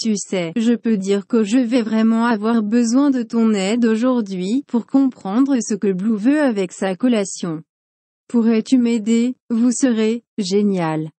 Tu sais, je peux dire que je vais vraiment avoir besoin de ton aide aujourd'hui pour comprendre ce que Blue veut avec sa collation. Pourrais-tu m'aider Vous serez génial.